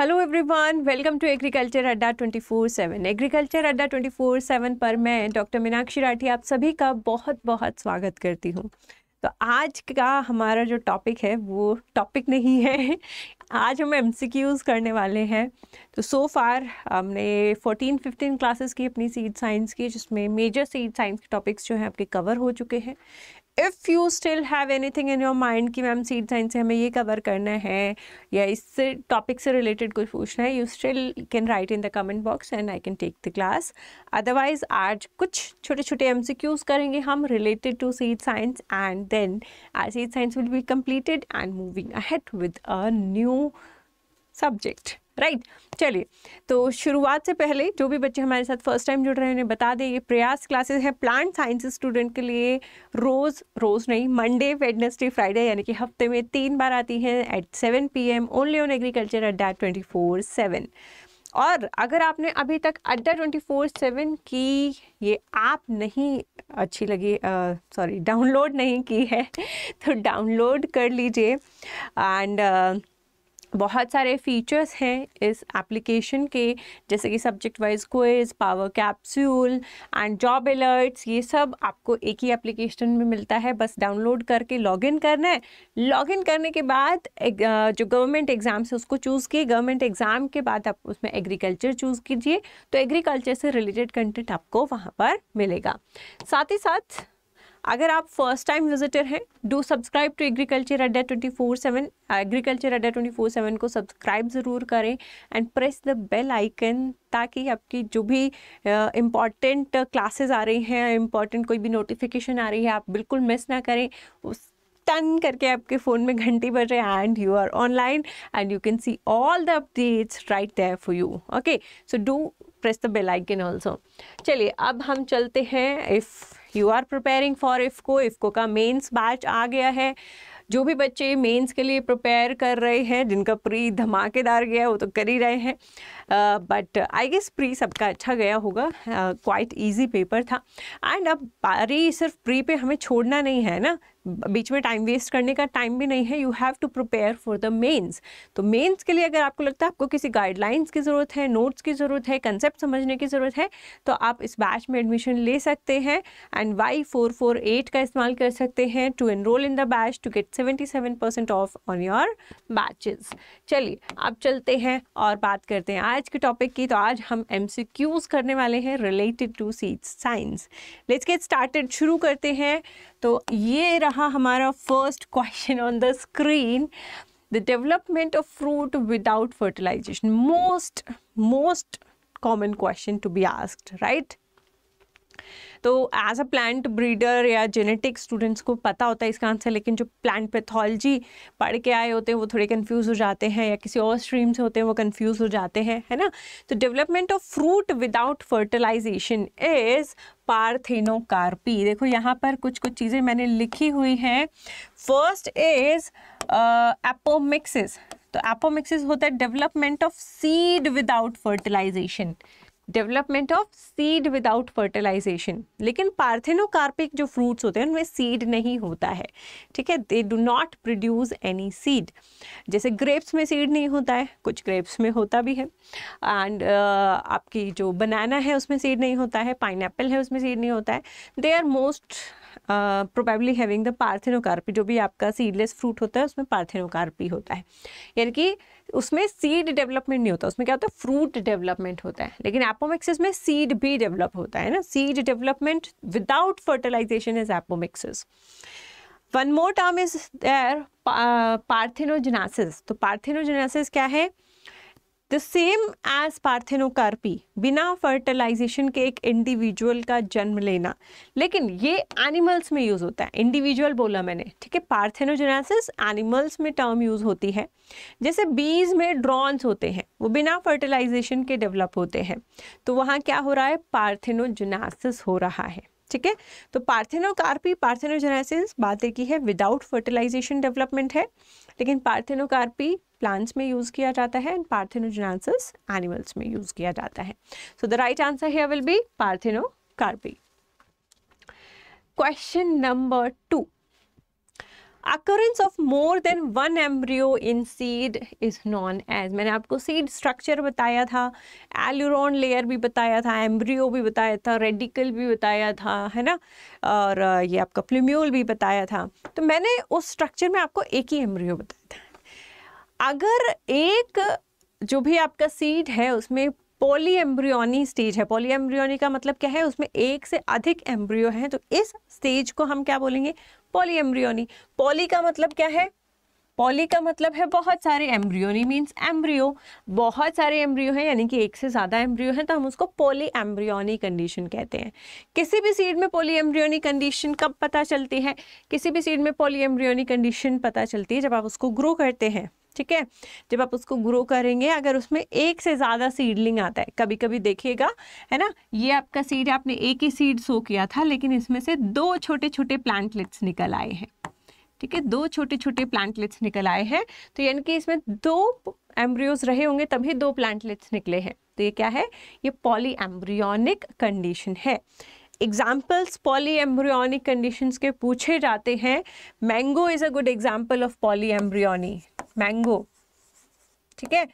Hello everyone welcome to agriculture Adda 24/7 agriculture Adda 24/7 पर मैं doctor Meenakshi Rathi आप सभी का बहुत बहुत स्वागत करती हूँ तो आज का हमारा जो टॉपिक है वो टॉपिक नहीं है आज हम एम करने वाले हैं तो सो फार हमने 14 15 क्लासेस की अपनी सीड साइंस की जिसमें मेजर सीड साइंस के टॉपिक्स जो हैं आपके कवर हो चुके हैं if you still have thing in your mind कि मैम सीड साइंस से हमें ये कवर करना है या इससे टॉपिक से रिलेटेड कुछ पूछना है you still can write in the comment box and I can take the class otherwise आज कुछ छोटे छोटे एम सी क्यूज़ करेंगे हम related to seed science and then our seed science will be completed and moving ahead with a new subject right चलिए तो शुरुआत से पहले जो भी बच्चे हमारे साथ फर्स्ट टाइम जुड़ रहे हैं उन्हें बता दें ये प्रयास क्लासेस हैं प्लांट साइंस स्टूडेंट के लिए रोज़ रोज़ नहीं मंडे वेडनेसडे फ्राइडे यानी कि हफ्ते में तीन बार आती हैं at seven P M only on agriculture at that twenty four seven और अगर आपने अभी तक अड्डा ट्वेंटी फोर सेवन की ये ऐप नहीं अच्छी लगी सॉरी डाउनलोड नहीं की है तो डाउनलोड कर लीजिए एंड बहुत सारे फीचर्स हैं इस एप्लीकेशन के जैसे कि subject wise quiz power capsule and job alerts ये सब आपको एक ही एप्लीकेशन में मिलता है बस डाउनलोड करके लॉगिन करना है लॉगिन करने के बाद जो गवर्नमेंट एग्ज़ाम्स है उसको चूज़ किए गवर्नमेंट एग्ज़ाम के बाद आप उसमें एग्रीकल्चर चूज़ कीजिए तो एग्रीकल्चर से रिलेटेड कंटेंट आपको वहाँ पर मिलेगा साथ ही साथ अगर आप फर्स्ट टाइम विजिटर हैं do subscribe to agriculture Adda twenty four seven agriculture Adda twenty four seven को सब्सक्राइब ज़रूर करें and press the bell icon ताकि आपकी जो भी इम्पॉर्टेंट uh, क्लासेस आ रही हैं इम्पॉर्टेंट कोई भी नोटिफिकेशन आ रही है आप बिल्कुल मिस ना करें उस टन करके आपके फ़ोन में घंटी बज रहे and you are online and you can see all the updates right there for you okay so do press the bell icon also चलिए अब हम चलते हैं if you are preparing for IFFCO IFFCO का मेंस बैच आ गया है जो भी बच्चे मेंस के लिए प्रिपेयर कर रहे हैं जिनका प्री धमाकेदार गया वो तो कर ही रहे हैं बट आई गेस प्री सबका अच्छा गया होगा क्वाइट uh, इजी पेपर था एंड अब बारी सिर्फ प्री पे हमें छोड़ना नहीं है ना बीच में टाइम वेस्ट करने का टाइम भी नहीं है you have to prepare for the mains तो मेंस के लिए अगर आपको लगता है आपको किसी गाइडलाइंस की ज़रूरत है नोट्स की ज़रूरत है कंसेप्ट समझने की ज़रूरत है तो आप इस बैच में एडमिशन ले सकते हैं and Y four four eight का इस्तेमाल कर सकते हैं to enrol in the batch to get seventy seven percent off on your batches चलिए अब चलते हैं और बात करते हैं आज के टॉपिक की तो आज हम एम सी क्यूज़ करने वाले हैं related to seed science let's get started शुरू करते हैं तो ये रहा हमारा first question on the screen the development of fruit without fertilisation most most common question to be asked right तो एज अ प्लांट ब्रीडर या जेनेटिक स्टूडेंट्स को पता होता है इसका आंसर लेकिन जो प्लांट पैथोलॉजी पढ़ के आए होते हैं वो थोड़े कन्फ्यूज़ हो जाते हैं या किसी और स्ट्रीम से होते हैं वो कन्फ्यूज़ हो जाते हैं है ना तो development of fruit without fertilisation is parthenocarpy देखो यहाँ पर कुछ कुछ चीज़ें मैंने लिखी हुई हैं फर्स्ट इज़ एपोमिक्सिस तो एपोमिक्सिस होता है development of seed without fertilisation development of seed without fertilisation लेकिन पार्थेनोकार्पिक जो फ्रूट्स होते हैं उनमें सीड नहीं होता है ठीक है they do not produce any seed जैसे ग्रेप्स में सीड नहीं होता है कुछ ग्रेप्स में होता भी है एंड uh, आपकी जो बनाना है उसमें सीड नहीं होता है पाइन है उसमें सीड नहीं होता है they are most probably having the parthenocarpy जो भी आपका सीडलेस फ्रूट होता है उसमें पार्थेनोकार्पी होता है यानी कि उसमें सीड डेवलपमेंट नहीं होता उसमें क्या होता है फ्रूट डेवलपमेंट होता है लेकिन एपोमिक्सिस में सीड भी डेवलप होता है ना seed development without fertilisation is apomixis one more term is there parthenogenesis तो पार्थेनोजेनासिस क्या है द सेम एज पार्थेनोकार्पी बिना फर्टिलाइजेशन के एक इंडिविजुअल का जन्म लेना लेकिन ये एनिमल्स में यूज़ होता है इंडिविजुअल बोला मैंने ठीक है पार्थेनोजेनेसिस एनिमल्स में टर्म यूज़ होती है जैसे बीज में ड्रॉन्स होते हैं वो बिना फर्टिलाइजेशन के डेवलप होते हैं तो वहाँ क्या हो रहा है पार्थेनोजेनेसिस हो रहा है ठीक है तो पार्थेनोकार्पी पार्थेनोजेनेसिस बातें की है विदाउट फर्टिलाइजेशन डेवलपमेंट है लेकिन पार्थेनोकार्पी प्लांट्स में यूज़ किया जाता है एंड पार्थिनोजेनेसिस एनिमल्स में यूज़ किया जाता है so the right answer here will be carpy question number two occurrence of more than one embryo in seed is known as मैंने आपको सीड स्ट्रक्चर बताया था एल्यूरोन लेयर भी बताया था एम्ब्रियो भी बताया था रेडिकल भी बताया था है ना और ये आपका प्लूम्यूल भी बताया था तो मैंने उस स्ट्रक्चर में आपको एक ही एम्ब्रियो बताया था अगर एक जो भी आपका सीड है उसमें पोली एम्ब्रियोनी स्टेज है पोली एम्ब्रियोनी का मतलब क्या है उसमें एक से अधिक एम्ब्रियो है तो इस स्टेज को हम क्या बोलेंगे पोली एम्ब्रियोनी पोली का मतलब क्या है पॉली का मतलब है बहुत सारे एम्ब्रियोनी मीन्स एम्ब्रियो बहुत सारे एम्ब्रियो हैं यानी कि एक से ज़्यादा एम्ब्रियो हैं तो हम उसको पोली एम्ब्रियोनी कंडीशन कहते हैं किसी भी सीड में पोली एम्ब्रियोनी कंडीशन कब पता चलती है किसी भी सीड में पोली एम्ब्रियोनी कंडीशन पता चलती है जब आप उसको ग्रो करते हैं ठीक है जब आप उसको ग्रो करेंगे अगर उसमें एक से ज़्यादा सीडलिंग आता है कभी कभी देखिएगा है ना ये आपका सीड आपने एक ही सीड सो किया था लेकिन इसमें से दो छोटे छोटे प्लांटलेट्स निकल आए हैं ठीक है दो छोटे छोटे प्लांटलेट्स निकल आए हैं तो यानी कि इसमें दो एम्ब्रियोज रहे होंगे तभी दो प्लांटलेट्स निकले हैं तो ये क्या है ये पॉली एम्ब्रियोनिक कंडीशन है एग्जाम्पल्स पॉली एम्ब्रियोनिक कंडीशन के पूछे जाते हैं mango is a good example of polyembryony mango ठीक है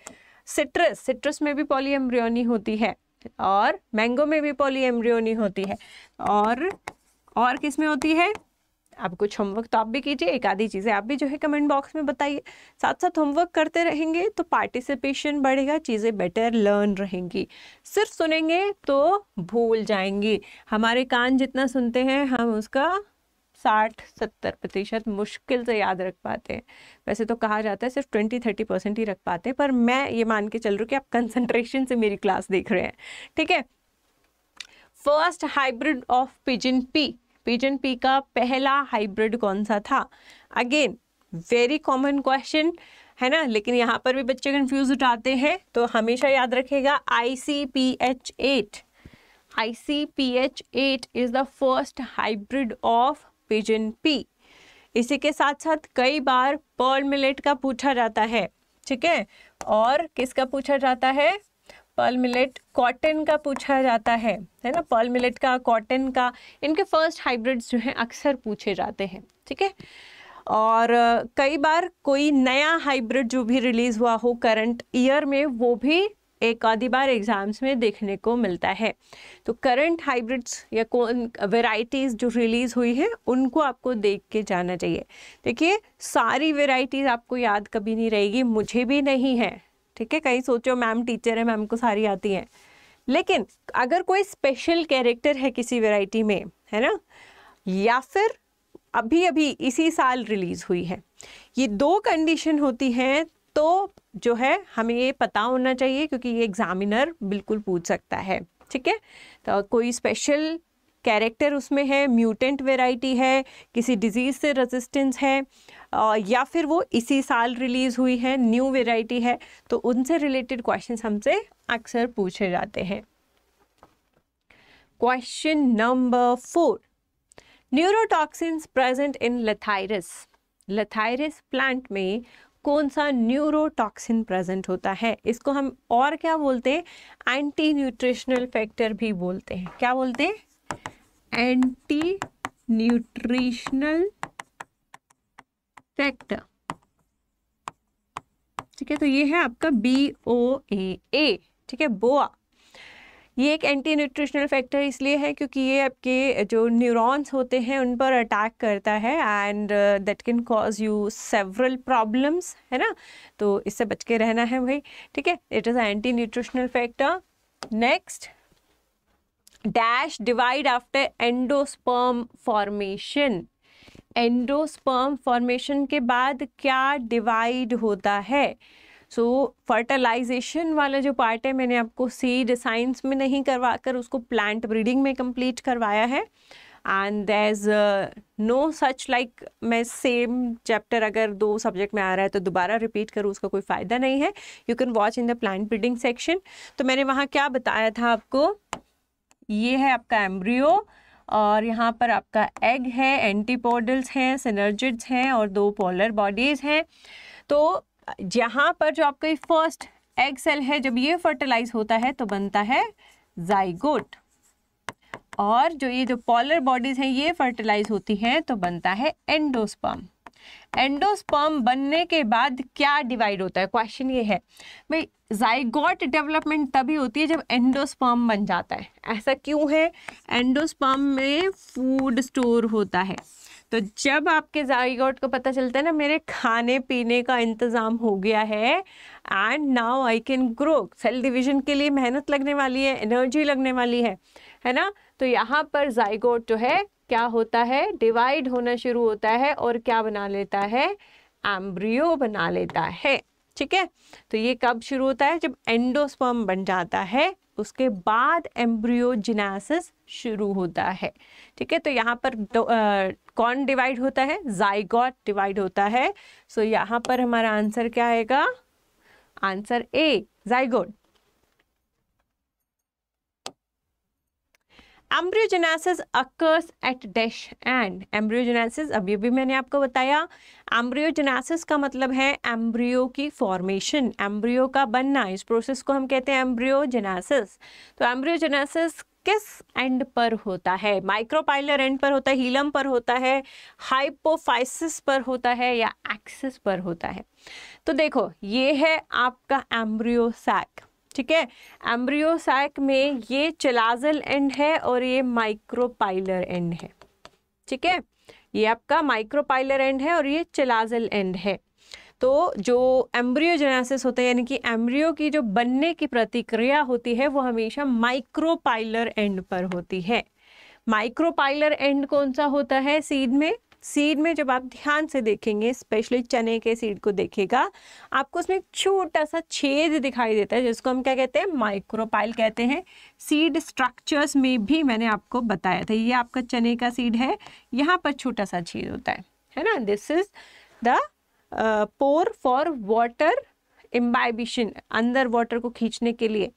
सिट्रस सिट्रस में भी पॉली एम्ब्रियोनी होती है और मैंगो में भी पॉली एम्ब्रियोनी होती है और और किस में होती है आप कुछ होमवर्क तो आप भी कीजिए एक आधी चीज़ें आप भी जो है कमेंट बॉक्स में बताइए साथ साथ होमवर्क करते रहेंगे तो पार्टिसिपेशन बढ़ेगा चीज़ें बेटर लर्न रहेंगी सिर्फ सुनेंगे तो भूल जाएंगे हमारे कान जितना सुनते हैं हम उसका साठ सत्तर प्रतिशत मुश्किल से याद रख पाते हैं वैसे तो कहा जाता है सिर्फ ट्वेंटी थर्टी परसेंट ही रख पाते हैं पर मैं ये मान के चल रही हूँ कि आप कंसंट्रेशन से मेरी क्लास देख रहे हैं ठीक है first hybrid of pigeon pea pigeon pea का पहला हाइब्रिड कौन सा था अगेन वेरी कॉमन क्वेश्चन है ना लेकिन यहाँ पर भी बच्चे कंफ्यूज उठाते हैं तो हमेशा याद रखेगा I C P H eight I C P H eight is the first hybrid of pigeon pea इसी के साथ साथ कई बार पर्ल मिलेट का पूछा जाता है ठीक है और किसका पूछा जाता है पर्ल मिलेट कॉटन का पूछा जाता है है ना पर्ल मिलेट का कॉटन का इनके फर्स्ट हाइब्रिड्स जो हैं अक्सर पूछे जाते हैं ठीक है और कई बार कोई नया हाइब्रिड जो भी रिलीज़ हुआ हो करंट ईयर में वो भी एक आधी बार एग्ज़ाम्स में देखने को मिलता है तो करंट हाइब्रिड्स या कौन वेराइटीज़ जो रिलीज़ हुई हैं उनको आपको देख के जाना चाहिए देखिए सारी वेराइटीज़ आपको याद कभी नहीं रहेगी मुझे भी नहीं है ठीक है कहीं सोचो मैम टीचर है मैम को सारी आती हैं लेकिन अगर कोई स्पेशल कैरेक्टर है किसी वैरायटी में है ना या फिर अभी अभी इसी साल रिलीज़ हुई है ये दो कंडीशन होती हैं तो जो है हमें ये पता होना चाहिए क्योंकि ये एग्ज़ामिनर बिल्कुल पूछ सकता है ठीक है तो कोई स्पेशल कैरेक्टर उसमें है म्यूटेंट वेराइटी है किसी डिजीज़ से रेजिस्टेंस है या फिर वो इसी साल रिलीज़ हुई है न्यू वेराइटी है तो उनसे रिलेटेड क्वेश्चन हमसे अक्सर पूछे जाते हैं question number four neurotoxins present in Lathyrus. Lathyrus plant में कौन सा न्यूरोटॉक्सिन प्रेजेंट होता है इसको हम और क्या बोलते हैं एंटी न्यूट्रिशनल फैक्टर भी बोलते हैं क्या बोलते हैं एंटी न्यूट्रिशनल फैक्टर ठीक है तो ये है आपका बी ओ ए ए ठीक है बोआ ये एक एंटी न्यूट्रिशनल फैक्टर इसलिए है क्योंकि ये आपके जो न्यूरॉन्स होते हैं उन पर अटैक करता है and that can cause you several problems है ना तो इससे बच के रहना है भाई ठीक है it is anti nutritional factor next dash divide after endosperm formation endosperm formation के बाद क्या डिवाइड होता है सो so, फर्टिलाइजेशन वाला जो पार्ट है मैंने आपको सीड साइंस में नहीं करवा कर उसको प्लांट ब्रीडिंग में कंप्लीट करवाया है and there is no such like मैं सेम चैप्टर अगर दो सब्जेक्ट में आ रहा है तो दोबारा रिपीट करूँ उसका कोई फ़ायदा नहीं है you can watch in the plant breeding section तो मैंने वहाँ क्या बताया था आपको ये है आपका एम्ब्रियो और यहाँ पर आपका एग है एंटीपोडल्स हैं सिनर्जिड्स हैं और दो पोलर बॉडीज़ हैं तो यहाँ पर जो आपका फर्स्ट एग सेल है जब ये फर्टिलाइज होता है तो बनता है जाइगोट और जो ये जो पॉलर बॉडीज़ हैं ये फर्टिलाइज होती हैं तो बनता है एंडोस्पर्म एंडोस्पर्म बनने के बाद क्या डिवाइड होता है क्वेश्चन ये है भाई जाइगॉट डेवलपमेंट तभी होती है जब एंडोस्पर्म बन जाता है ऐसा क्यों है एंडोस्पर्म में फूड स्टोर होता है तो जब आपके जाइगॉट को पता चलता है ना मेरे खाने पीने का इंतज़ाम हो गया है and now I can grow cell division के लिए मेहनत लगने वाली है एनर्जी लगने वाली है है ना तो यहाँ पर जाइगोट जो है क्या होता है डिवाइड होना शुरू होता है और क्या बना लेता है एम्ब्रियो बना लेता है ठीक है तो ये कब शुरू होता है जब एंडोस्पर्म बन जाता है उसके बाद एम्ब्रियोजिनासिस शुरू होता है ठीक है तो यहाँ पर आ, कौन डिवाइड होता है जाइगॉट डिवाइड होता है सो यहाँ पर हमारा आंसर क्या आएगा answer a zygote embryogenesis occurs at dash and embryogenesis अभी अभी मैंने आपको बताया एम्ब्रियोजेनेसिस का मतलब है एम्ब्रियो की फॉर्मेशन एम्ब्रियो का बनना इस प्रोसेस को हम कहते हैं एम्ब्रियोजेनेसिस तो एम्ब्रियोजेनेसिस किस एंड पर होता है माइक्रोपाइलर एंड पर होता है हीलम पर होता है हाइपोफाइसिस पर होता है या एक्सिस पर होता है तो देखो ये है आपका एम्ब्रियो सैक ठीक है एम्ब्रियोसैक में ये चलाजल एंड है और ये माइक्रोपाइलर एंड है ठीक है ये आपका माइक्रोपाइलर एंड है और ये चलाजल एंड है तो जो एम्ब्रियोजेनेसिस होते हैं यानी कि एम्ब्रियो की जो बनने की प्रतिक्रिया होती है वो हमेशा माइक्रोपाइलर एंड पर होती है माइक्रोपाइलर एंड कौन सा होता है सीड में सीड में जब आप ध्यान से देखेंगे स्पेशली चने के सीड को देखेगा आपको उसमें एक छोटा सा छेद दिखाई देता है जिसको हम क्या कहते हैं माइक्रोपाइल कहते हैं सीड स्ट्रक्चर्स में भी मैंने आपको बताया था ये आपका चने का सीड है यहाँ पर छोटा सा छेद होता है है ना this is the pore for water imbibition अंदर वाटर को खींचने के लिए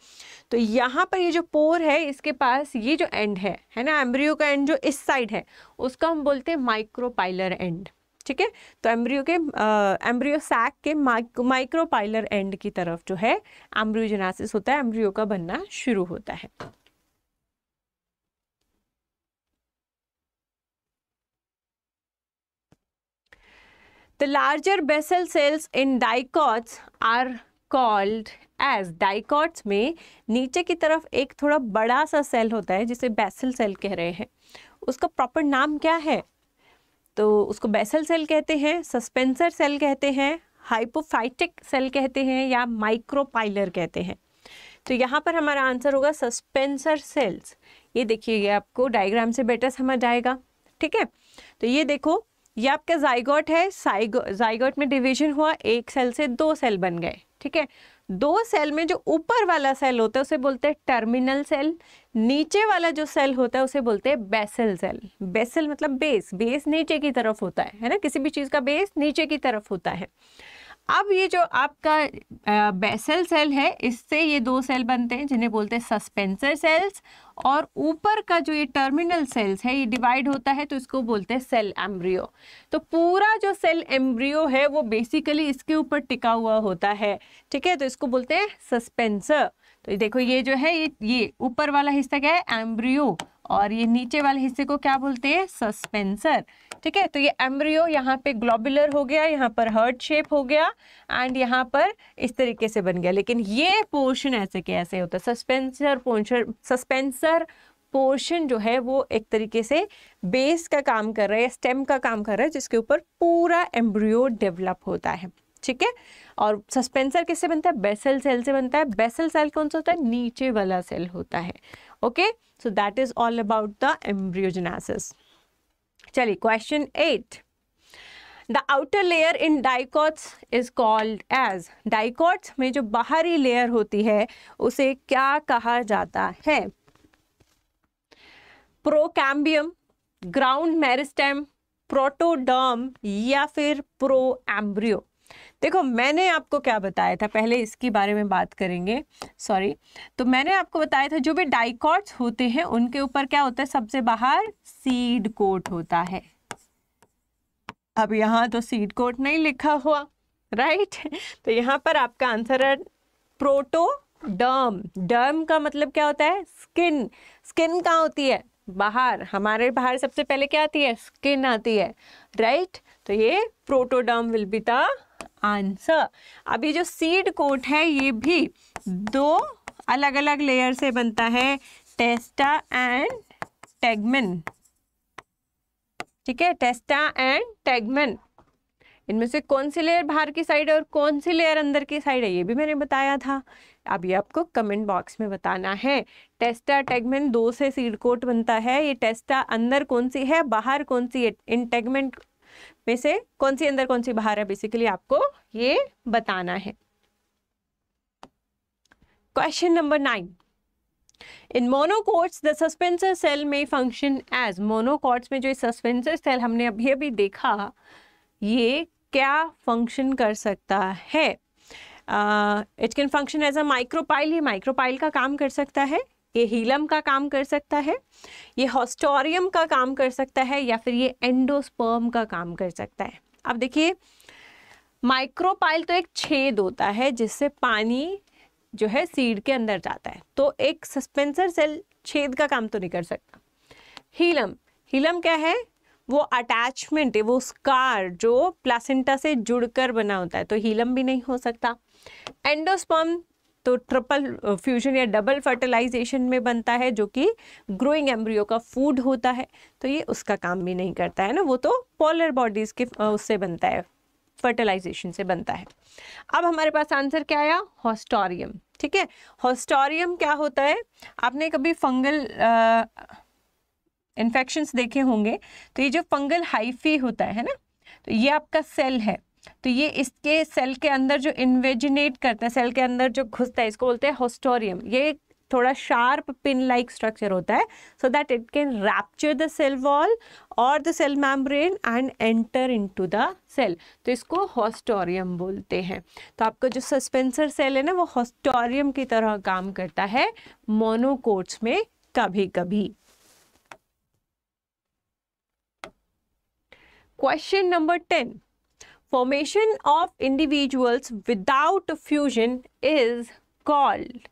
तो यहाँ पर ये जो पोर है इसके पास ये जो एंड है है ना एम्ब्रियो का एंड जो इस साइड है उसका हम बोलते हैं माइक्रोपाइलर एंड ठीक है तो एम्ब्रियो के एम्ब्रियो सैक के माइक्रोपाइलर एंड की तरफ जो है एम्ब्रियोजेनासिस होता है एम्ब्रियो का बनना शुरू होता है The larger basal cells in dicots are called as dicots में नीचे की तरफ एक थोड़ा बड़ा सा सेल होता है जिसे बेसल सेल कह रहे हैं उसका प्रॉपर नाम क्या है तो उसको बेसल सेल कहते हैं सस्पेंसर सेल कहते हैं हाइपोफाइटिक सेल कहते हैं या माइक्रोपाइलर कहते हैं तो यहाँ पर हमारा आंसर होगा सस्पेंसर सेल्स ये देखिएगा आपको डायग्राम से बेटर समझ आएगा ठीक है तो ये देखो ये आपका जाइगोट है जाइगोट में डिवीजन हुआ एक सेल से दो सेल बन गए ठीक है दो सेल में जो ऊपर वाला सेल होता है उसे बोलते हैं टर्मिनल सेल नीचे वाला जो सेल होता है उसे बोलते हैं बेसल सेल बेसल मतलब बेस बेस नीचे की तरफ होता है है ना किसी भी चीज़ का बेस नीचे की तरफ होता है अब ये जो आपका बेसल सेल है इससे ये दो सेल बनते हैं जिन्हें बोलते हैं सस्पेंसर सेल्स और ऊपर का जो ये टर्मिनल सेल्स है ये डिवाइड होता है तो इसको बोलते हैं सेल एम्ब्रियो तो पूरा जो सेल एम्ब्रियो है वो बेसिकली इसके ऊपर टिका हुआ होता है ठीक है तो इसको बोलते हैं सस्पेंसर तो देखो ये जो है ये ये ऊपर वाला हिस्सा क्या है एम्ब्रियो और ये नीचे वाले हिस्से को क्या बोलते हैं सस्पेंसर ठीक है तो ये एम्ब्रियो यहाँ पे ग्लोबुलर हो गया यहाँ पर हर्ट शेप हो गया एंड यहाँ पर इस तरीके से बन गया लेकिन ये पोर्शन ऐसे के ऐसे होता है सस्पेंसर पोर्शन सस्पेंसर पोर्शन जो है वो एक तरीके से बेस का काम कर रहा है स्टेम का काम कर रहा है जिसके ऊपर पूरा एम्ब्रियो डेवलप होता है ठीक है और सस्पेंसर किससे बनता है बेसल सेल से बनता है बेसल सेल कौन सा होता है नीचे वाला सेल होता है okay so that is all about the embryogenesis चलिए question eight the outer layer in dicots is called as dicots में जो बाहरी लेयर होती है उसे क्या कहा जाता है प्रोकैम्बियम ग्राउंड मेरिस्टेम प्रोटोडर्म या फिर प्रो एम्ब्रियो देखो मैंने आपको क्या बताया था पहले इसके बारे में बात करेंगे सॉरी तो मैंने आपको बताया था जो भी डाइकॉट्स होते हैं उनके ऊपर क्या होता है सबसे बाहर सीड कोट होता है अब यहाँ तो सीड कोट नहीं लिखा हुआ राइट तो यहाँ पर आपका आंसर है प्रोटो डर्म डर्म का मतलब क्या होता है स्किन स्किन कहाँ होती है बाहर हमारे बाहर सबसे पहले क्या आती है स्किन आती है राइट तो ये protoderm will be the answer अब ये जो सीड कोट है ये भी दो अलग अलग लेयर से बनता है टेस्टा एंड टेगमेन ठीक है टेस्टा एंड टेगमेन इनमें से कौन सी लेयर बाहर की साइड है और कौन सी लेयर अंदर की साइड है ये भी मैंने बताया था अब ये आपको कमेंट बॉक्स में बताना है टेस्टा टेगमेन दो से सीड कोट बनता है ये टेस्टा अंदर कौन सी है बाहर कौन सी है इन टेगमेंट में से कौन सी अंदर कौन सी बाहर है बेसिकली आपको ये बताना है question number nine in monocots the suspensor cell में फंक्शन एज मोनोकोट्स में जो सस्पेंसर सेल हमने अभी अभी देखा ये क्या फंक्शन कर सकता है it can function as a micropyle ये माइक्रोपाइल का काम कर सकता है ये हीलम का काम कर सकता है ये हॉस्टोरियम का काम कर सकता है या फिर ये एंडोस्पर्म का काम कर सकता है अब देखिए माइक्रोपाइल तो एक छेद होता है जिससे पानी जो है सीड के अंदर जाता है तो एक सस्पेंसर सेल छेद का काम तो नहीं कर सकता हीलम हीलम क्या है वो अटैचमेंट है वो स्कार जो प्लासेंटा से जुड़कर बना होता है तो हीलम भी नहीं हो सकता एंडोस्पर्म तो ट्रिपल फ्यूजन uh, या डबल फर्टिलाइजेशन में बनता है जो कि ग्रोइंग एम्ब्रियो का फूड होता है तो ये उसका काम भी नहीं करता है ना वो तो पोलर बॉडीज़ के uh, उससे बनता है फर्टिलाइजेशन से बनता है अब हमारे पास आंसर क्या आया हॉस्टोरियम ठीक है हॉस्टोरियम क्या होता है आपने कभी फंगल इन्फेक्शंस uh, देखे होंगे तो ये जो फंगल हाइफी होता है ना तो ये आपका सेल है तो ये इसके सेल के अंदर जो इन्वेजिनेट करते हैं सेल के अंदर जो घुसता है इसको बोलते हैं होस्टोरियम ये थोड़ा शार्प पिन लाइक स्ट्रक्चर होता है so that it can rupture the cell wall और the cell membrane and enter to the cell तो इसको हॉस्टोरियम बोलते हैं तो आपका जो सस्पेंसर सेल है ना वो हॉस्टोरियम की तरह काम करता है मोनोकोट्स में कभी कभी question number ten formation of individuals without fusion is called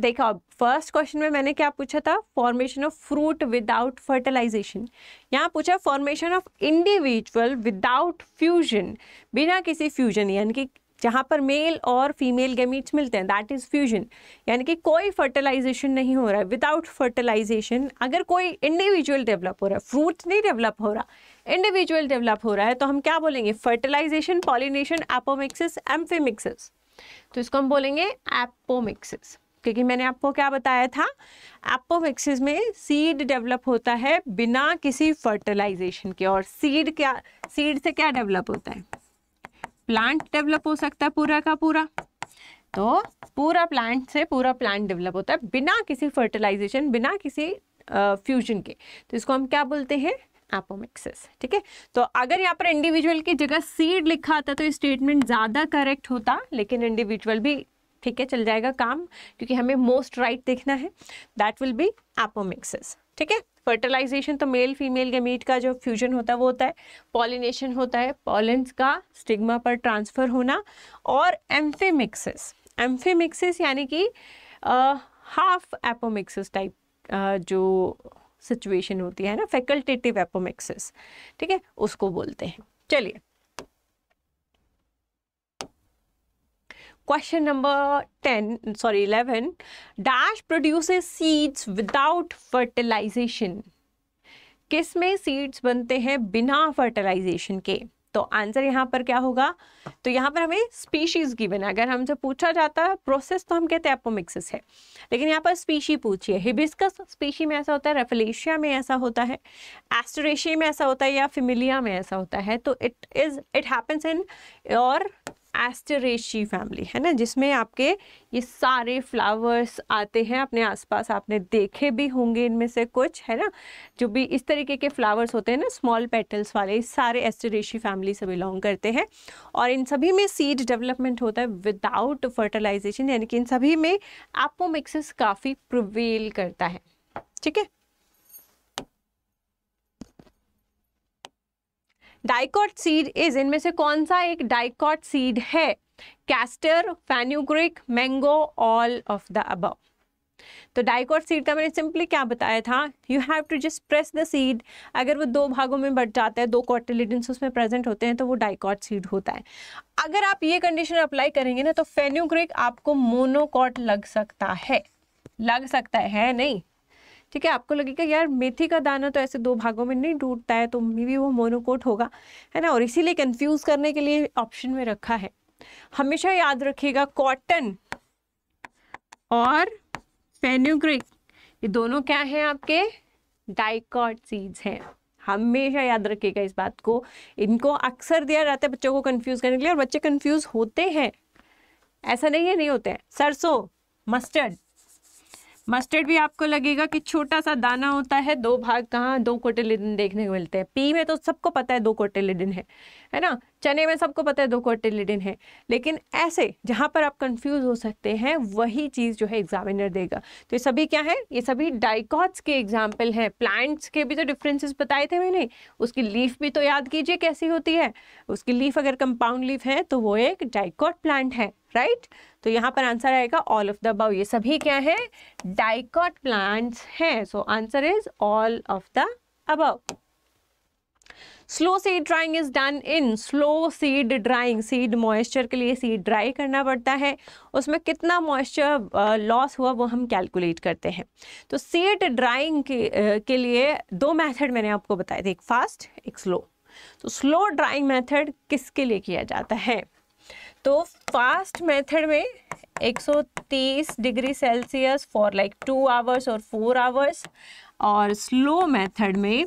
देखा फर्स्ट क्वेश्चन में मैंने क्या पूछा था formation of fruit without fertilization यहाँ पूछा formation of individual without fusion बिना किसी फ्यूजन यानी कि जहाँ पर मेल और फीमेल गेमीट्स मिलते हैं दैट इज़ फ्यूजन यानी कि कोई फर्टिलाइजेशन नहीं हो रहा है विदाउट फर्टिलाइजेशन अगर कोई इंडिविजुअल डेवलप हो रहा है फ्रूट नहीं डेवलप हो रहा इंडिविजुअल डेवलप हो रहा है तो हम क्या बोलेंगे फर्टिलाइजेशन पॉलिनेशन एपोमिक्सिस एम्फेमिक्सिस तो इसको हम बोलेंगे एपोमिक्सिस क्योंकि मैंने आपको क्या बताया था एपोमिक्सिस में सीड डेवलप होता है बिना किसी फर्टिलाइजेशन के और सीड क्या सीड से क्या डेवलप होता है प्लांट डेवलप हो सकता है पूरा का पूरा तो पूरा प्लांट से पूरा प्लांट डेवलप होता है बिना किसी फर्टिलाइजेशन बिना किसी फ्यूजन के तो इसको हम क्या बोलते हैं एपोमिक्सिस ठीक है तो अगर यहाँ पर इंडिविजुअल की जगह सीड लिखा आता तो ये स्टेटमेंट ज़्यादा करेक्ट होता लेकिन इंडिविजुअल भी ठीक है चल जाएगा काम क्योंकि हमें मोस्ट राइट right देखना है दैट विल बी एपोमिक्सिस ठीक है फर्टिलाइजेशन तो मेल फीमेल गमीट का जो फ्यूजन होता है वो होता है पॉलिनेशन होता है पॉलेंस का स्टिग्मा पर ट्रांसफ़र होना और एम्फेमिक्सिस एम्फेमिक्सिस यानी कि हाफ एपोमिक्सिस टाइप जो सिचुएशन होती है ना फैकल्टेटिव एपोमिक्सिस ठीक है उसको बोलते हैं चलिए question number ten sorry eleven dash produce seeds without fertilization किसमें सीड्स बनते हैं बिना फर्टिलाइजेशन के तो आंसर यहाँ पर क्या होगा तो यहाँ पर हमें स्पीशीज गिवन है अगर हमसे पूछा जाता है प्रोसेस तो हम कहते हैं एपोमिक्सिस है लेकिन यहाँ पर स्पीशी पूछिए हिबिस्कस स्पीशी में ऐसा होता है रेफलेशिया में ऐसा होता है एस्टोरेशिया में ऐसा होता है या फिमिलिया में ऐसा होता है तो it is it happens in और एस्टरेशी फैमिली है ना जिसमें आपके ये सारे फ्लावर्स आते हैं अपने आसपास आपने देखे भी होंगे इनमें से कुछ है ना जो भी इस तरीके के फ्लावर्स होते हैं ना स्मॉल पेटल्स वाले सारे एस्टरेशी फैमिली से बिलोंग करते हैं और इन सभी में सीड डेवलपमेंट होता है विदाउट फर्टिलाइजेशन यानी कि इन सभी में एपोमिक्सिस काफ़ी प्रिवेल करता है ठीक है डाइकॉट सीड इज इनमें से कौन सा एक डाइकॉट सीड है castor fenugreek mango all of the above तो डाइकॉट सीड का मैंने सिंपली क्या बताया था you have to just press the seed अगर वो दो भागों में बढ़ जाता है दो कॉटिलिडेंस उसमें प्रेजेंट होते हैं तो वो डाइकॉट सीड होता है अगर आप ये कंडीशन अप्लाई करेंगे ना तो फेन्यूग्रिक आपको मोनोकॉट लग सकता है लग सकता है नहीं ठीक है आपको लगेगा यार मेथी का दाना तो ऐसे दो भागों में नहीं टूटता है तो मे भी वो मोनोकोट होगा है ना और इसीलिए कन्फ्यूज़ करने के लिए ऑप्शन में रखा है हमेशा याद रखिएगा कॉटन और फेन्यूग्रिक ये दोनों क्या हैं आपके डाइकॉट सीड्स हैं हमेशा याद रखिएगा इस बात को इनको अक्सर दिया जाता है बच्चों को कंफ्यूज करने के लिए और बच्चे कंफ्यूज होते हैं ऐसा नहीं है नहीं होते हैं सरसों मस्टर्ड मस्टर्ड भी आपको लगेगा कि छोटा सा दाना होता है दो भाग कहाँ दो कोटेलिडन देखने को मिलते हैं पी में तो सबको पता है दो कोटेलिडन है है ना चने में सबको पता है दो कोटिलिडिन है लेकिन ऐसे जहाँ पर आप कंफ्यूज हो सकते हैं वही चीज़ जो है एग्जामिनर देगा तो ये सभी क्या है ये सभी डाइकॉट्स के एग्जाम्पल हैं प्लांट्स के भी तो डिफरेंसेस बताए थे मैंने उसकी लीफ भी तो याद कीजिए कैसी होती है उसकी लीफ अगर कंपाउंड लीफ है तो वो एक डाइकॉट प्लांट है राइट right? तो यहाँ पर आंसर आएगा ऑल ऑफ द अबव ये सभी क्या है डाइकॉट प्लांट्स हैं so answer is all of the above slow seed drying is done in slow seed drying seed moisture के लिए सीड ड्राई करना पड़ता है उसमें कितना मॉइस्चर लॉस हुआ वो हम कैलकुलेट करते हैं तो सीड ड्राइंग के, के लिए दो मेथड मैंने आपको बताए थे एक फास्ट एक स्लो तो स्लो ड्राइंग मेथड किसके लिए किया जाता है तो फास्ट मेथड में 130 degree Celsius for like two hours और फोर आवर्स और स्लो मेथड में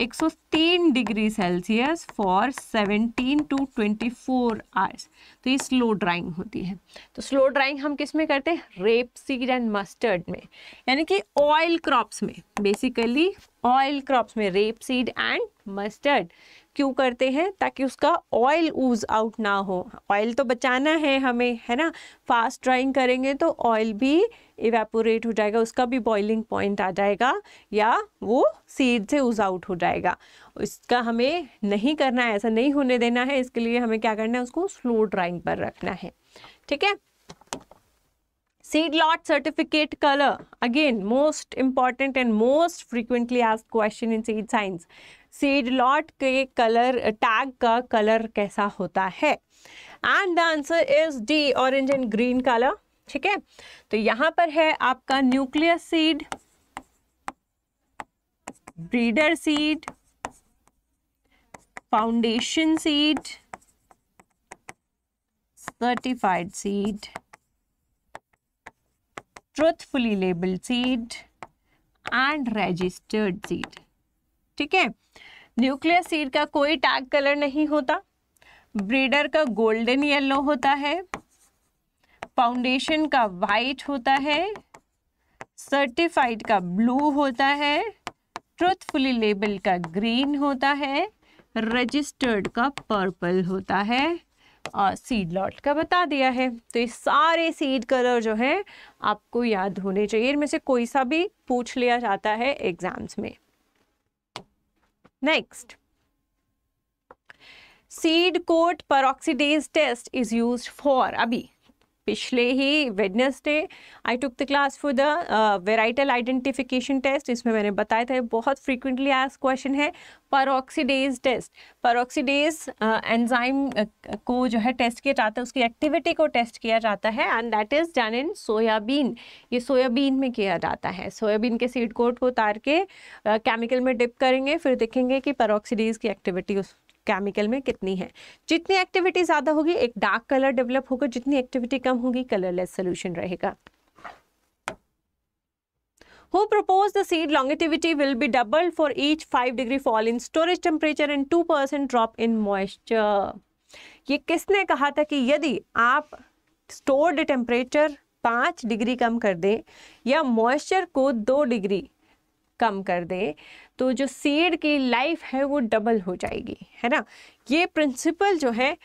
103 degree Celsius for 17 to 24 hours तो ये स्लो ड्राइंग होती है तो स्लो ड्राइंग हम किस में करते हैं रेप सीड एंड मस्टर्ड में यानी कि ऑयल क्रॉप्स में बेसिकली ऑयल क्रॉप्स में रेप सीड एंड मस्टर्ड क्यों करते हैं ताकि उसका ऑयल ऊज आउट ना हो ऑयल तो बचाना है हमें है ना फास्ट ड्राइंग करेंगे तो ऑयल भी इवेपोरेट हो जाएगा उसका भी बॉइलिंग पॉइंट आ जाएगा या वो सीड से ऊज आउट हो जाएगा इसका हमें नहीं करना है ऐसा नहीं होने देना है इसके लिए हमें क्या करना है उसको स्लो ड्राइंग पर रखना है ठीक है seed lot certificate colour again most important and most frequently asked question in seed science seed lot के कलर टैग का कलर कैसा होता है and the answer is D orange and green colour ठीक है तो यहां पर है आपका nucleus seed breeder seed foundation seed certified seed truthfully labelled seed and registered seed ठीक है न्यूक्लियर सीड का कोई टैग कलर नहीं होता ब्रीडर का गोल्डन येलो होता है फाउंडेशन का वाइट होता है सर्टिफाइड का ब्लू होता है ट्रूथफुली लेबल का ग्रीन होता है रजिस्टर्ड का पर्पल होता है और सीड लॉट का बता दिया है तो ये सारे सीड कलर जो है आपको याद होने चाहिए इनमें से कोई सा भी पूछ लिया जाता है एग्जाम्स में Next, seed coat peroxidase test is used for abhi पिछले ही Wednesday I took the class for the varietal identification test इसमें मैंने बताया था बहुत फ्रीक्वेंटली आज क्वेश्चन है परऑक्सीडेज टेस्ट परऑक्सीडेज एंजाइम को जो है टेस्ट किया जाता है उसकी एक्टिविटी को टेस्ट किया जाता है and that is done in soybean ये सोयाबीन में किया जाता है सोयाबीन के सीड कोट को उतार के केमिकल uh, में डिप करेंगे फिर देखेंगे कि परऑक्सीडेज की एक्टिविटी उस केमिकल में कितनी है जितनी एक्टिविटी ज़्यादा होगी एक डार्क कलर डेवलप होगा जितनी एक्टिविटी कम होगी कलरलेस सोल्यूशन रहेगा who proposed the seed longevity will be doubled for each five degree fall in storage temperature and two percent drop in moisture ये किसने कहा था कि यदि आप stored temperature पाँच degree कम कर दें या moisture को दो degree कम कर दें तो जो सीड की लाइफ है वो डबल हो जाएगी है ना ये प्रिंसिपल जो है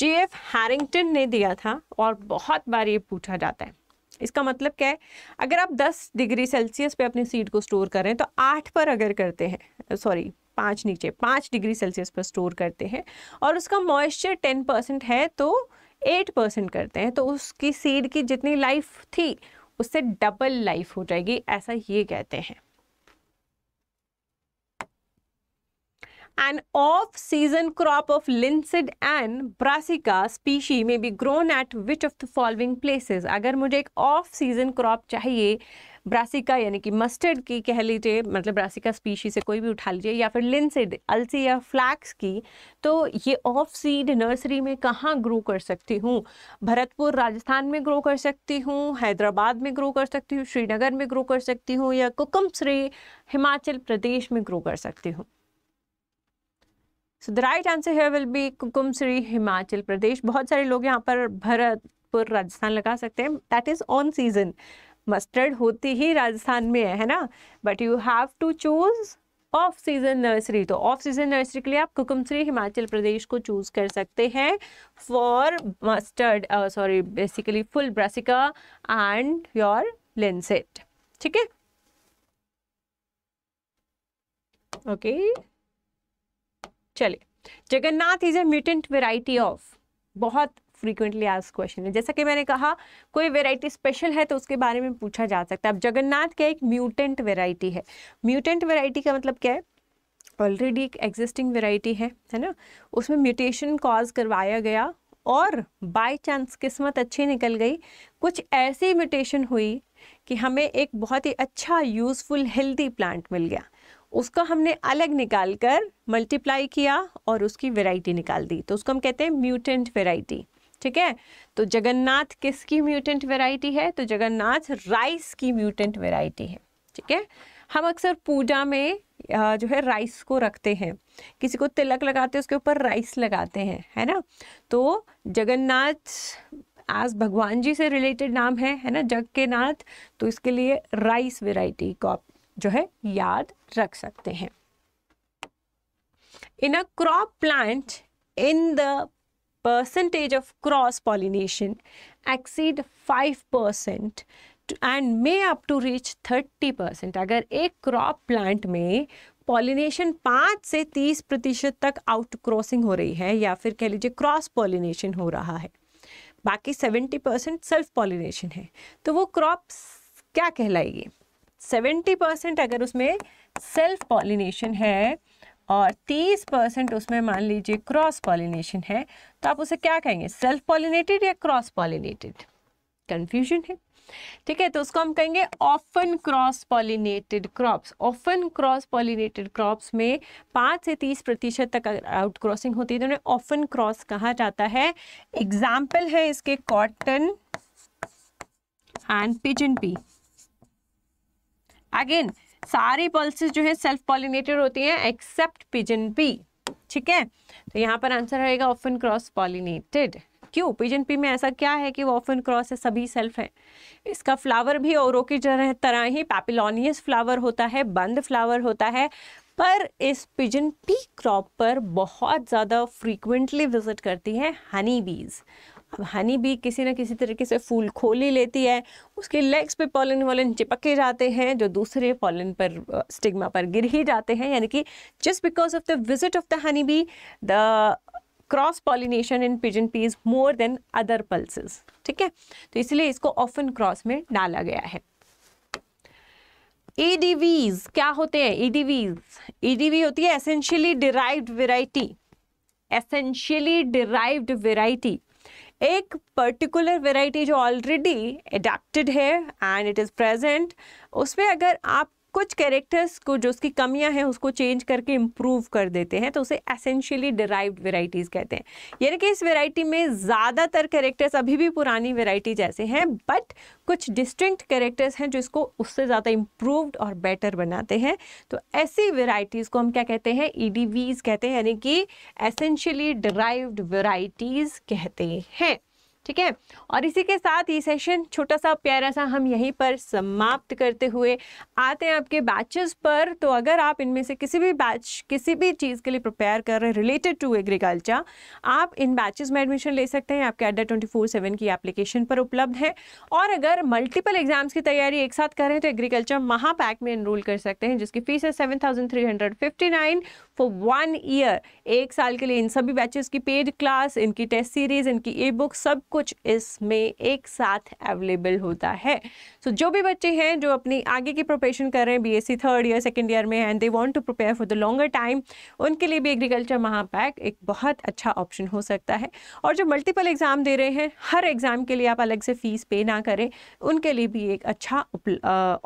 जे एफ हैरिंगटन ने दिया था और बहुत बार ये पूछा जाता है इसका मतलब क्या है अगर आप 10 डिग्री सेल्सियस पे अपनी सीड को स्टोर करें तो आठ पर अगर करते हैं सॉरी पाँच नीचे पाँच डिग्री सेल्सियस पर स्टोर करते हैं और उसका मॉइस्चर टेन परसेंट है तो एट परसेंट करते हैं तो उसकी सीड की जितनी लाइफ थी उससे डबल लाइफ हो जाएगी ऐसा ये कहते हैं An off-season crop of linseed and brassica species may be grown at which of the following places? अगर मुझे एक off-season crop चाहिए ब्रासिका यानी कि मस्टर्ड की कह लीजिए मतलब ब्रासिका स्पीशी से कोई भी उठा लीजिए या फिर लिनसिड अलसी या फ्लैक्स की तो ये ऑफ सीड नर्सरी में कहाँ ग्रो कर सकती हूँ भरतपुर राजस्थान में ग्रो कर सकती हूँ हैदराबाद में ग्रो कर सकती हूँ श्रीनगर में ग्रो कर सकती हूँ या कुकम हिमाचल प्रदेश में ग्रो कर सकती हूँ so the right answer here will be three Himachal Pradesh बहुत सारे लोग यहाँ पर भरतपुर राजस्थान लगा सकते हैं that is on season mustard होती ही राजस्थान में है है ना but you have to choose off season nursery तो ऑफ सीजन नर्सरी के लिए आप कुकुम श्री हिमाचल प्रदेश को चूज कर सकते हैं for mustard sorry basically full brassica and your lancet ठीक है ओके okay. चलिए Jagannath is a mutant variety of बहुत फ्रीक्वेंटली आज क्वेश्चन है जैसा कि मैंने कहा कोई वेराइटी स्पेशल है तो उसके बारे में पूछा जा सकता है अब जगन्नाथ क्या एक म्यूटेंट वेराइटी है म्यूटेंट वेराइटी का मतलब क्या है ऑलरेडी एक एग्जिस्टिंग वेराइटी है है ना उसमें म्यूटेशन कॉज करवाया गया और बाय चांस किस्मत अच्छी निकल गई कुछ ऐसी म्यूटेशन हुई कि हमें एक बहुत ही अच्छा यूज़फुल हेल्दी प्लांट मिल गया उसका हमने अलग निकाल कर मल्टीप्लाई किया और उसकी वेराइटी निकाल दी तो उसको हम कहते हैं म्यूटेंट वेराइटी ठीक है तो जगन्नाथ किसकी म्यूटेंट वेराइटी है तो जगन्नाथ राइस की म्यूटेंट वेराइटी है ठीक है हम अक्सर पूजा में जो है राइस को रखते हैं किसी को तिलक लगाते हैं उसके ऊपर राइस लगाते हैं है ना तो जगन्नाथ आज भगवान जी से रिलेटेड नाम है है ना जग के नाथ तो इसके लिए राइस वेराइटी को आप जो है याद रख सकते हैं in a crop plant in the percentage of cross pollination exceed five percent and may up to reach thirty percent अगर एक क्रॉप प्लांट में पॉलिनेशन पाँच से तीस प्रतिशत तक आउट क्रॉसिंग हो रही है या फिर कह लीजिए क्रॉस पॉलिनेशन हो रहा है बाकी सेवेंटी परसेंट सेल्फ पॉलिनेशन है तो वो क्रॉप क्या कहलाएगी सेवेंटी परसेंट अगर उसमें सेल्फ पॉलिनेशन है और तीस परसेंट उसमें मान लीजिए क्रॉस पॉलिनेशन है तो आप उसे क्या कहेंगे सेल्फ पॉलिनेटेड या क्रॉस पॉलिनेटेड कन्फ्यूजन है ठीक है तो उसको हम कहेंगे often cross pollinated crops often cross pollinated crops में पाँच से तीस प्रतिशत तक आउट क्रॉसिंग होती है तो उन्हें ऑफन क्रॉस कहा जाता है एग्जाम्पल है इसके cotton and pigeon pea again सारी पल्सेस जो है सेल्फ पॉलिनेटेड होती हैं एक्सेप्ट पिजन पी ठीक है तो यहाँ पर आंसर रहेगा ऑफन क्रॉस पॉलिनेटेड क्यों पिजन पी में ऐसा क्या है कि वो ऑफन क्रॉस है सभी सेल्फ है इसका फ्लावर भी और की तरह ही पैपिलोनियस फ्लावर होता है बंद फ्लावर होता है पर इस पिजन पी क्रॉप पर बहुत ज़्यादा फ्रीक्वेंटली विजिट करती है हनी बीज हनी भी किसी ना किसी तरीके से फूल खोल ही लेती है उसके लेग्स पे पॉलन वॉलन चिपके जाते हैं जो दूसरे पॉलन पर स्टिग्मा पर गिर ही जाते हैं यानी कि just because of the visit of the honey bee the cross pollination in pigeon pea is more than other pulses ठीक है तो इसलिए इसको ऑफन क्रॉस में डाला गया है ईडीवीज क्या होते हैं ईडीवीज ईडीवी होती है essentially derived variety essentially derived variety एक पर्टिकुलर वेराइटी जो ऑलरेडी एडेप्टेड है एंड इट इज़ प्रेजेंट उसमें अगर आप कुछ कैरेक्टर्स को जो उसकी कमियां हैं उसको चेंज करके इम्प्रूव कर देते हैं तो उसे एसेंशियली डिराइव्ड वेराइटीज़ कहते हैं यानी कि इस वेराइटी में ज़्यादातर कैरेक्टर्स अभी भी पुरानी वेराइटी जैसे हैं बट कुछ डिस्टिंक्ट कैरेक्टर्स हैं जो इसको उससे ज़्यादा इम्प्रूवड और बेटर बनाते हैं तो ऐसी वेराइटीज़ को हम क्या कहते हैं ई e कहते हैं यानी कि एसेंशियली डिराइव्ड वेराइटीज़ कहते हैं ठीक है और इसी के साथ ये सेशन छोटा सा प्यारा सा हम यहीं पर समाप्त करते हुए आते हैं आपके बैचेस पर तो अगर आप इनमें से किसी भी बैच किसी भी चीज़ के लिए प्रिपेयर कर रहे हैं रिलेटेड टू एग्रीकल्चर आप इन बैचेस में एडमिशन ले सकते हैं आपके अड्डा ट्वेंटी फोर सेवन की एप्लीकेशन पर उपलब्ध है और अगर मल्टीपल एग्जाम्स की तैयारी एक साथ करें तो एग्रीकल्चर महापैक में इनरोल कर सकते हैं जिसकी फीस है seven thousand three hundred fifty nine for one year एक साल के लिए इन सभी बैचेस की पेड क्लास इनकी टेस्ट सीरीज इनकी ई बुक सब कुछ इसमें एक साथ अवेलेबल होता है सो so, जो भी बच्चे हैं जो अपनी आगे की प्रोपेशन कर रहे हैं B S C third year second year में and they want to prepare for the longer time उनके लिए भी एग्रीकल्चर महापैक एक बहुत अच्छा ऑप्शन हो सकता है और जो मल्टीपल एग्ज़ाम दे रहे हैं हर एग्ज़ाम के लिए आप अलग से फ़ीस पे ना करें उनके लिए भी एक अच्छा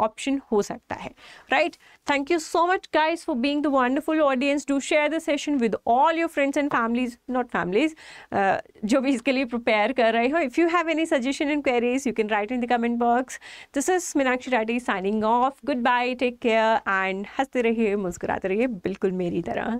ऑप्शन हो सकता है right right? Thank you so much, guys, for being the wonderful audience. Do share the session with all your friends and families, not families, uh, जो भी इसके लिए prepare कर रहे हो. If you have any suggestion and queries, you can write in the comment box. This is Meenakshi Rathi signing off. Goodbye, take care and हंसते रहिए मुस्कुराते रहिए बिल्कुल मेरी तरह